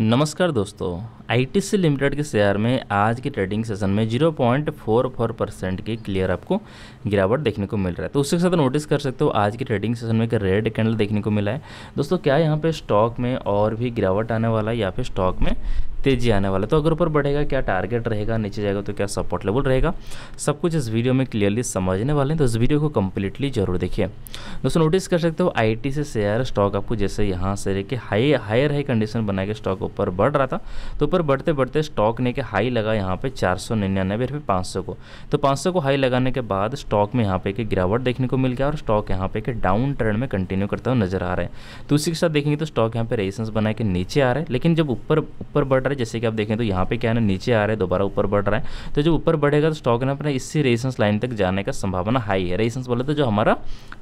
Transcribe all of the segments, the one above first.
नमस्कार दोस्तों ITC limited के शेयर में आज के ट्रेडिंग सेशन में 0.44 परसेंट की क्लियर आपको गिरावट देखने को मिल रहा है तो उसके साथ नोटिस कर सकते हो आज के ट्रेडिंग सेशन में एक रेड कैंडल देखने को मिला है दोस्तों क्या यहाँ पे स्टॉक में और भी गिरावट आने वाला है या फिर स्टॉक में तेजी आने वाला तो अगर ऊपर बढ़ेगा क्या टारगेट रहेगा नीचे जाएगा तो क्या सपोर्ट लेवल रहेगा सब कुछ इस वीडियो में क्लियरली समझने वाले हैं तो इस वीडियो को कम्प्लीटली जरूर देखिए दोस्तों नोटिस कर सकते हो आई से शेयर स्टॉक आपको जैसे यहाँ से लेके हाई हायर हाई कंडीशन बना के स्टॉक ऊपर बढ़ रहा था तो ऊपर बढ़ते बढ़ते स्टॉक ने के हाई लगा यहाँ पे चार सौ निन्यानवे फिर पाँच सौ को तो पाँच सौ को हाई लगाने के बाद स्टॉक में यहाँ पे एक गिरावट देखने को मिल गया और स्टॉक यहाँ पे एक डाउन ट्रेंड में कंटिन्यू करता हुआ नजर आ रहा है तो उसी के साथ देखेंगे तो स्टॉक यहाँ पे रेजिस्टेंस बना के नीचे आ रहा है लेकिन जब ऊपर ऊपर बढ़ रहा है जैसे कि आप देखें तो यहाँ पे क्या है ना नीचे आ रहा है दोबारा ऊपर बढ़ रहा है तो जो ऊपर बढ़ेगा तो स्टॉक ने अपना इससे रेजिस्टेंस लाइन तक जाने का संभावना हाई है रेजिस्टेंस बोले तो जो हमारा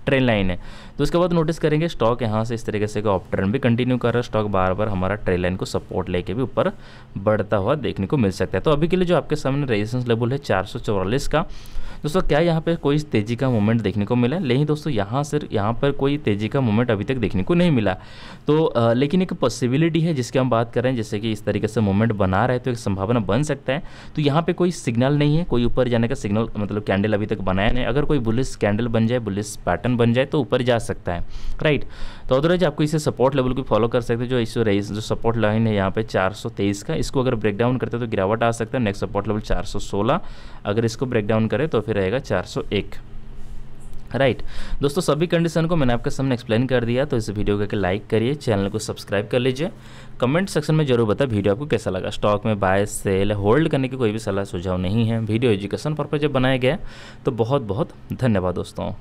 ट्रेंड लाइन है तो उसके बाद नोटिस करेंगे स्टॉक यहाँ से इस तरीके से ऑफ ट्रेंड भी कंटिन्यू कर रहा है स्टॉक बार बार हमारा ट्रेन लाइन को सपोर्ट लेके भी ऊपर बढ़ता हुआ देखने को मिल सकता है तो अभी के लिए जो आपके सामने रेजिस्टेंस लेवल है चार का दोस्तों क्या यहाँ पर कोई तेज़ी का मूवमेंट देखने को मिला नहीं दोस्तों यहाँ से यहाँ पर कोई तेज़ी का मूवमेंट अभी तक देखने को नहीं मिला तो आ, लेकिन एक पॉसिबिलिटी है जिसकी हम बात करें जैसे कि इस तरीके से मूवमेंट बना रहा है तो एक संभावना बन सकता है तो यहाँ पर कोई सिग्नल नहीं है कोई ऊपर जाने का सिग्नल मतलब कैंडल अभी तक बनाया नहीं अगर कोई बुलिस कैंडल बन जाए बुलिस पैटर्न बन जाए तो ऊपर जा सकता है राइट तो अदरवाइज आपको इसे सपोर्ट लेवल को फॉलो कर सकते हैं जो इस रेस जो सपोर्ट लाइन है यहाँ पे 423 का इसको अगर ब्रेकडाउन करते हैं तो गिरावट आ सकता है नेक्स्ट सपोर्ट लेवल 416 अगर इसको ब्रेकडाउन करें तो फिर फिर रहेगा 401 राइट right. दोस्तों सभी कंडीशन को मैंने आपके सामने एक्सप्लेन कर दिया तो इस वीडियो को लाइक करिए चैनल को सब्सक्राइब कर लीजिए कमेंट सेक्शन में जरूर बताएं वीडियो आपको कैसा लगा स्टॉक में बाय सेल होल्ड करने की कोई भी सलाह सुझाव नहीं है वीडियो एजुकेशन पर्पज जब बनाया गया तो बहुत बहुत धन्यवाद दोस्तों